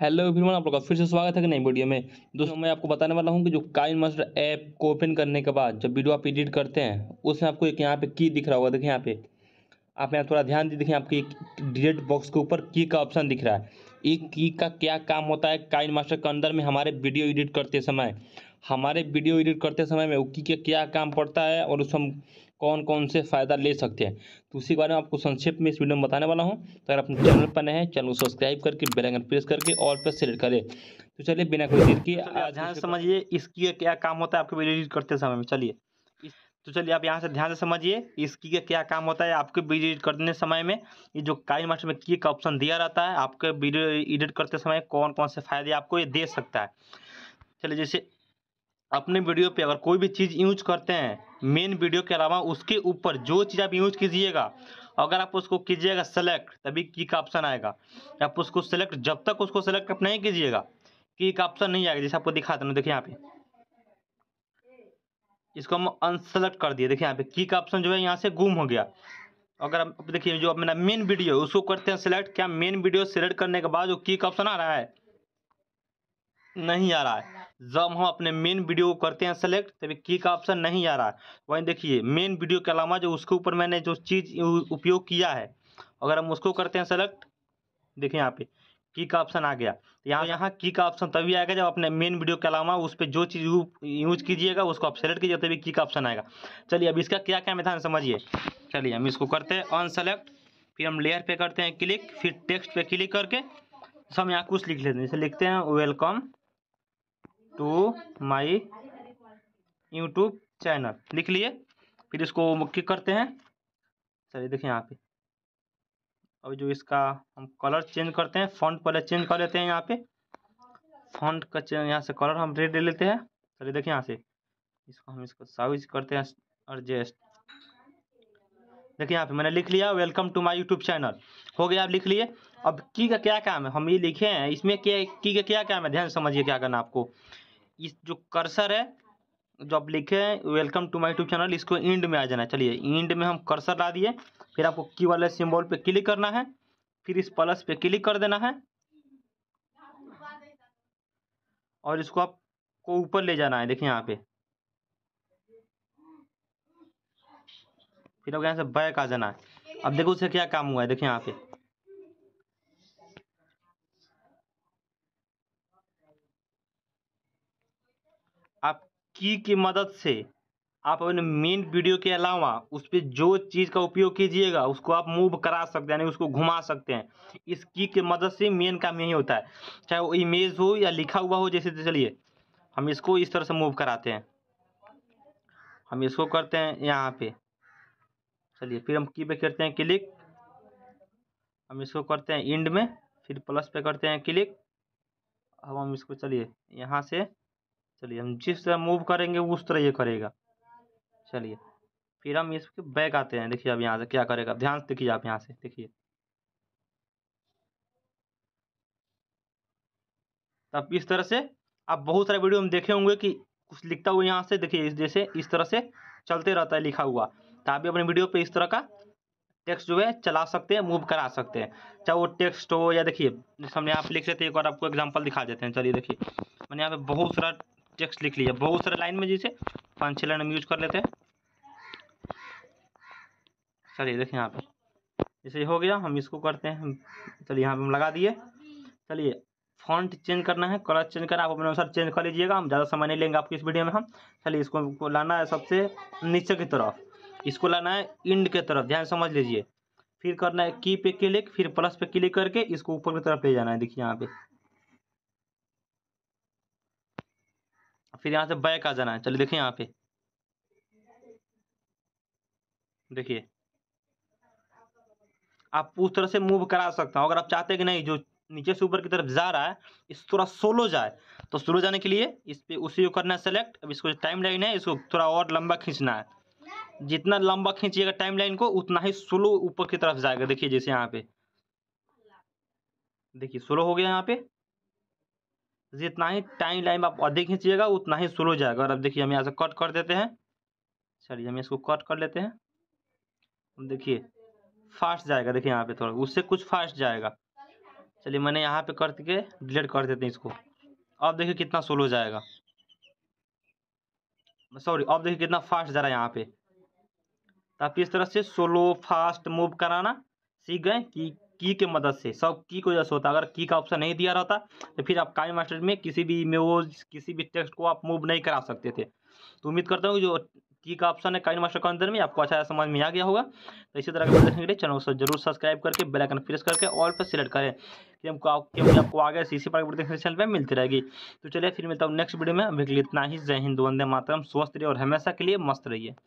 hello everyone आप लोग का फिर से स्वागत है कि नई वीडियो में दोस्तों मैं आपको बताने वाला हूं कि जो काइन मास्टर ऐप को ओपन करने के बाद जब वीडियो आप एडिट करते हैं उसमें आपको एक यहाँ पे की दिख रहा होगा देखिए यहाँ पे आप यहाँ थोड़ा ध्यान दीजिए देखिए आपकी डिजिट बॉक्स के ऊपर की का ऑप्शन दिख रहा है एक की का क्या काम होता है काइन मास्टर के अंदर में हमारे वीडियो एडिट करते समय हमारे वीडियो एडिट करते समय में उकी के क्या काम पड़ता है और उसमें हम कौन कौन से फ़ायदा ले सकते हैं तो उसी के बारे में आपको संक्षेप में इस वीडियो में बताने वाला हूं तो अगर अपने चैनल पर नए हैं चैनल को सब्सक्राइब करके बेल आइकन प्रेस करके और पर सेलेक्ट करें तो चलिए बिना कोई देर के तो ध्यान से समझिए इसकी क्या काम होता है आपके वीडियो एडिट करते समय में चलिए तो चलिए आप यहाँ से ध्यान से समझिए इसकी का क्या काम होता है आपके वीडियो एडिट करने समय में ये जो काइन मास्टर में की का ऑप्शन दिया रहता है आपके वीडियो एडिट करते समय कौन कौन से फायदे आपको ये दे सकता है चलिए जैसे अपने वीडियो पे अगर कोई भी चीज़ यूज करते हैं मेन वीडियो के अलावा उसके ऊपर जो चीज़ आप यूज कीजिएगा अगर आप उसको कीजिएगा सेलेक्ट तभी की का ऑप्शन आएगा आप उसको सेलेक्ट जब तक उसको सेलेक्ट आप नहीं कीजिएगा की का ऑप्शन नहीं आएगा जैसे आपको दिखाते ना देखिए यहाँ पे इसको हम अनसेलेक्ट कर दिए देखिए यहाँ पे की का ऑप्शन जो है यहाँ से गुम हो गया अगर आप देखिए जो अपना मेन वीडियो है उसको करते हैं सेलेक्ट क्या मेन वीडियो सेलेक्ट करने के बाद जो की का ऑप्शन आ रहा है नहीं आ रहा है जब हम अपने मेन वीडियो को करते हैं सेलेक्ट तभी की का ऑप्शन नहीं आ रहा है वहीं देखिए मेन वीडियो के अलावा जो उसके ऊपर मैंने जो चीज़ उपयोग किया है अगर हम उसको करते हैं सेलेक्ट देखिए यहाँ पे की का ऑप्शन आ गया तो यहाँ यहाँ की का ऑप्शन तभी आएगा जब अपने मेन वीडियो के अलावा उस पर जो चीज़ यूज कीजिएगा उसको आप सेलेक्ट कीजिए तभी की का ऑप्शन आएगा चलिए अब इसका क्या क्या मैथान समझिए चलिए हम इसको करते हैं ऑन सेलेक्ट फिर हम लेयर पे करते हैं क्लिक फिर टेक्स्ट पे क्लिक करके हम यहाँ कुछ लिख लेते हैं जैसे लिखते हैं welcome to my YouTube channel लिख लिए फिर इसको क्लिक करते हैं चलिए देखिए यहाँ पे अब जो इसका हम कलर चेंज करते हैं फॉन्ट पहले चेंज कर लेते हैं यहाँ पे फॉन्ट का चेंज यहाँ से कलर हम रेड ले लेते हैं चलिए देखिए यहाँ से इसको हम इसको साइज करते हैं एडजस्ट देखिए यहाँ पे मैंने लिख लिया welcome to my YouTube channel हो गया आप लिख लिए अब की का क्या काम है हम ये लिखे हैं इसमें क्या की का क्या काम है ध्यान समझिए क्या करना आपको इस जो कर्सर है जो आप लिखे welcome to my YouTube channel इसको इंड में आ जाना है चलिए इंड में हम कर्सर ला दिए फिर आपको की वाले सिम्बॉल पे क्लिक करना है फिर इस प्लस पे क्लिक कर देना है और इसको आपको ऊपर ले जाना है देखिए यहाँ पे फिर आपको यहाँ से बैक आ जाना है अब देखो उसे क्या काम हुआ है देखिए यहाँ पे आप की की मदद से आप अपने मेन वीडियो के अलावा उस पर जो चीज़ का उपयोग कीजिएगा उसको आप मूव करा सकते हैं यानी उसको घुमा सकते हैं इस की के मदद से मेन काम यही होता है चाहे वो इमेज हो या लिखा हुआ हो जैसे तो चलिए हम इसको इस तरह से मूव कराते हैं हम इसको करते हैं यहाँ पे चलिए फिर हम की पे करते हैं क्लिक हम इसको करते हैं इंड में फिर प्लस पे करते हैं क्लिक अब हम इसको चलिए यहाँ से चलिए हम जिस तरह मूव करेंगे उस तरह ये करेगा चलिए फिर हम इसके बैक आते हैं देखिए अब यहाँ से क्या करेगा ध्यान से देखिए आप यहाँ से देखिए तब इस तरह से आप बहुत सारे वीडियो हम देखे होंगे कि कुछ लिखता हुआ यहाँ से देखिए इस जैसे इस तरह से चलते रहता है लिखा हुआ तो आप भी अपने वीडियो पे इस तरह का टेक्स्ट जो है चला सकते हैं मूव करा सकते हैं चाहे वो टेक्स्ट हो या देखिए जैसे हमने यहाँ पे लिख लेते हैं एक बार आपको एग्जाम्पल दिखा देते हैं चलिए देखिए मैंने यहाँ पे बहुत सारा टेक्स्ट लिख लिया बहुत सारे लाइन में जैसे पाँच छः लाइन हम यूज कर लेते हैं चलिए देखिए यहाँ पे जैसे हो गया हम इसको करते हैं चलिए यहाँ पे हम लगा दिए चलिए फॉन्ट चेंज करना है कलर चेंज करना आप अपने अनुसार चेंज कर लीजिएगा हम ज़्यादा समय नहीं लेंगे आपकी इस वीडियो में हम चलिए इसको लाना है सबसे नीचे की तरफ इसको लाना है इंड के तरफ ध्यान समझ लीजिए फिर करना है की पे क्लिक फिर प्लस पे क्लिक करके इसको ऊपर की तरफ ले जाना है देखिए यहाँ पे फिर यहाँ से बैक आ जाना है चलिए देखिए यहाँ पे देखिए आप उस तरह से मूव करा सकते हो अगर आप चाहते कि नहीं जो नीचे से ऊपर की तरफ जा रहा है इस थोड़ा सोलो जाए तो स्लो जाने के लिए इस पर उसी को करना है सेलेक्ट अब इसको टाइम लाइन है इसको थोड़ा और लंबा खींचना है जितना लंबा खींचिएगा टाइम लाइन को उतना ही स्लो ऊपर की तरफ जाएगा देखिए जैसे यहाँ पे देखिए स्लो हो गया यहाँ पे जितना ही टाइम लाइन आप अधिक खींचिएगा उतना ही स्लो जाएगा और अब देखिए हम यहाँ से कट कर देते हैं चलिए हम इसको कट कर लेते हैं अब देखिए फास्ट जाएगा देखिए यहाँ पे थोड़ा उससे कुछ फास्ट जाएगा चलिए मैंने यहाँ पे कट के डिलीट कर देते हैं इसको अब देखिए कितना स्लो जाएगा सॉरी अब देखिए कितना फास्ट जा रहा है यहाँ पे तो आप इस तरह से स्लो फास्ट मूव कराना सीख गए कि की के मदद से सब की को जैसे होता अगर की का ऑप्शन नहीं दिया रहता तो फिर आप काइन मास्टर में किसी भी इमेज किसी भी टेक्स्ट को आप मूव नहीं करा सकते थे तो उम्मीद करता हूँ जो की का ऑप्शन है काइन मास्टर के अंदर में आपको अच्छा समझ में आ गया होगा तो इसी तरह का देखने के लिए चैनल को जरूर सब्सक्राइब करके बेलाइकन प्रेस करके ऑल पर सिलेक्ट करें क्योंकि आपको आगे इसी पर चैनल पर मिलती रहेगी तो चलिए फिर मिलता हूँ नेक्स्ट वीडियो में अभी के लिए इतना ही जय हिंद वंदे मातरम स्वस्थ रहिए और हमेशा के लिए मस्त रहिए